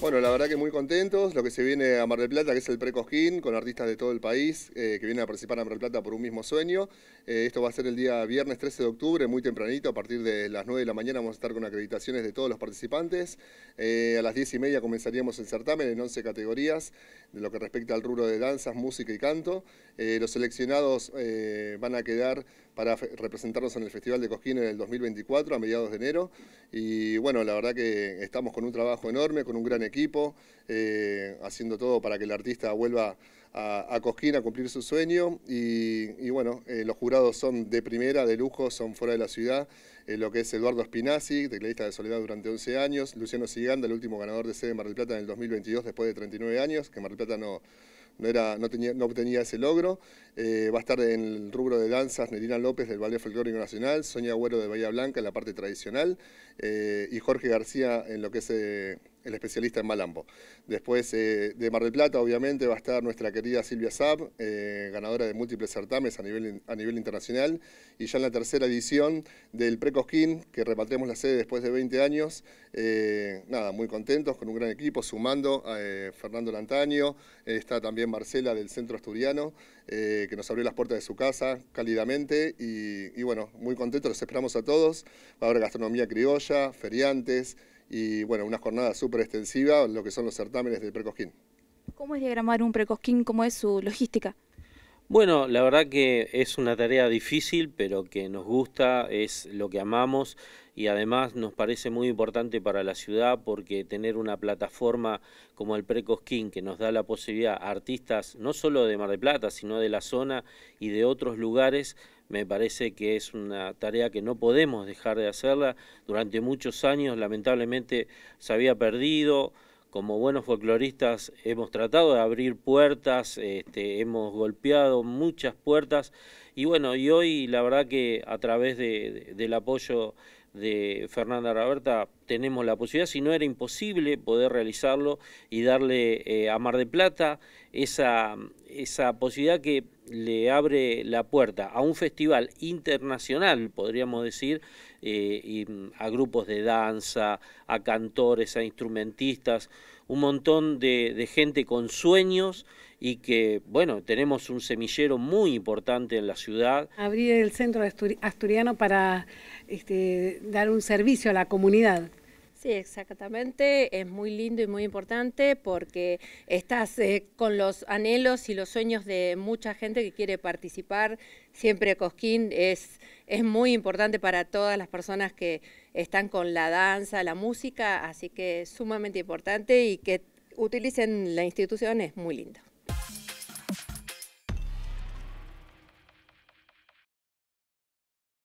Bueno, la verdad que muy contentos. Lo que se viene a Mar del Plata, que es el Pre-Cosquín, con artistas de todo el país eh, que vienen a participar a Mar del Plata por un mismo sueño. Eh, esto va a ser el día viernes 13 de octubre, muy tempranito, a partir de las 9 de la mañana vamos a estar con acreditaciones de todos los participantes. Eh, a las 10 y media comenzaríamos el certamen en 11 categorías, de lo que respecta al rubro de danzas, música y canto. los seleccionados van a quedar para representarnos en el Festival de Cosquín en el 2024, a mediados de enero. Y bueno, la verdad que estamos con un trabajo enorme, con un gran equipo equipo, eh, haciendo todo para que el artista vuelva a, a a cumplir su sueño. Y, bueno, eh, los jurados son de primera, de lujo, son fuera de la ciudad. Eh, lo que es Eduardo Spinazzi, tecladista de Soledad durante 11 años. Luciano Siganda, el último ganador de sede de Mar del Plata en el 2022, después de 39 años, que Mar del Plata no... era, no, obtenía ese logro. va a estar en el rubro de danzas Nerina López del Ballet Folclórico Nacional, Sonia Agüero de Bahía Blanca en la parte tradicional y Jorge García en lo que es el especialista en Malambo. Después eh, de Mar del Plata, obviamente, va a estar nuestra querida Silvia Saab, eh, ganadora de múltiples certames a nivel, a nivel internacional. Y ya en la tercera edición del Precosquín, que repatriamos la sede después de 20 años, eh, nada, muy contentos, con un gran equipo, sumando a Fernando Lantaño, está también Marcela del Centro Asturiano, que nos abrió las puertas de su casa cálidamente. Y, y bueno, muy contentos, los esperamos a todos. Va a haber gastronomía criolla, feriantes, y bueno, una jornada súper extensiva, lo que son los certámenes de precosquín. ¿Cómo es diagramar un precosquín? ¿Cómo es su logística? Bueno, la verdad que es una tarea difícil, pero que nos gusta, es lo que amamos y además nos parece muy importante para la ciudad porque tener una plataforma como el Precosquín que nos da la posibilidad a artistas no solo de Mar de Plata, sino de la zona y de otros lugares, me parece que es una tarea que no podemos dejar de hacerla. Durante muchos años lamentablemente se había perdido como buenos folcloristas hemos tratado de abrir puertas, este, hemos golpeado muchas puertas y bueno, y hoy la verdad que a través de, del apoyo de Fernanda Raberta tenemos la posibilidad, si no era imposible poder realizarlo y darle eh, a Mar de Plata esa, esa posibilidad que le abre la puerta a un festival internacional, podríamos decir, eh, a grupos de danza, a cantores, a instrumentistas, un montón de, gente con sueños y que, bueno, tenemos un semillero muy importante en la ciudad. Abrir el centro asturiano para este, dar un servicio a la comunidad. Sí, exactamente. Es muy lindo y muy importante porque estás eh, con los anhelos y los sueños de mucha gente que quiere participar. Siempre Cosquín es, es muy importante para todas las personas que están con la danza, la música, así que es sumamente importante y que utilicen la institución es muy lindo.